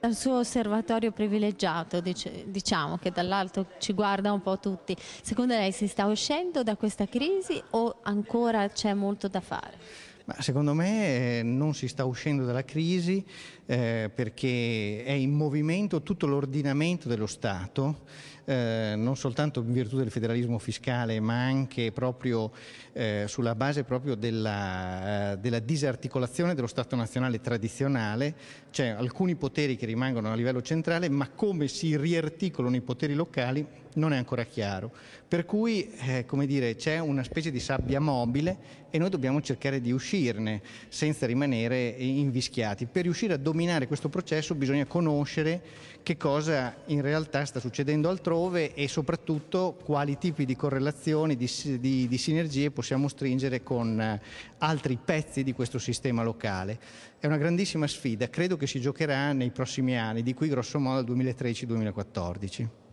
dal suo osservatorio privilegiato, diciamo che dall'alto ci guarda un po' tutti, secondo lei si sta uscendo da questa crisi o ancora c'è molto da fare? Ma secondo me eh, non si sta uscendo dalla crisi eh, perché è in movimento tutto l'ordinamento dello Stato, eh, non soltanto in virtù del federalismo fiscale, ma anche proprio eh, sulla base proprio della, eh, della, disarticolazione dello Stato nazionale tradizionale, cioè alcuni poteri che rimangono a livello centrale, ma come si riarticolano i poteri locali non è ancora chiaro. Per cui, eh, come dire, c'è una specie di sabbia mobile e noi dobbiamo cercare di uscirne senza rimanere invischiati. Per riuscire a dominare questo processo bisogna conoscere che cosa in realtà sta succedendo altrove e soprattutto quali tipi di correlazioni, di, di, di sinergie possiamo stringere con eh, altri pezzi di questo sistema locale. È una grandissima sfida, credo che si giocherà nei prossimi anni, di qui grosso modo al 2013-2014.